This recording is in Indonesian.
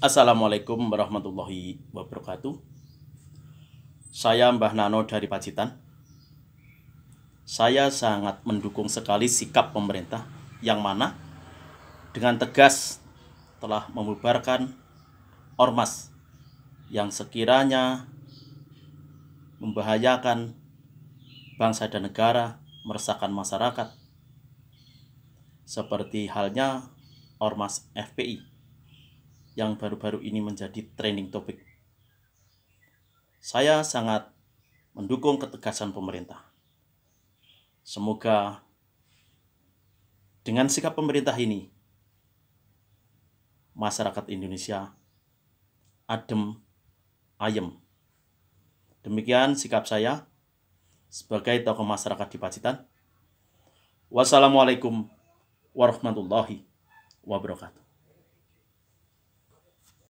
Assalamualaikum warahmatullahi wabarakatuh. Saya Mbah Nano dari Pacitan. Saya sangat mendukung sekali sikap pemerintah yang mana dengan tegas telah membubarkan ormas yang sekiranya membahayakan bangsa dan negara, meresahkan masyarakat. Seperti halnya ormas FPI yang baru-baru ini menjadi trending topic. Saya sangat mendukung ketegasan pemerintah. Semoga dengan sikap pemerintah ini, masyarakat Indonesia adem ayem. Demikian sikap saya sebagai tokoh masyarakat di Pacitan. Wassalamualaikum warahmatullahi wabarakatuh.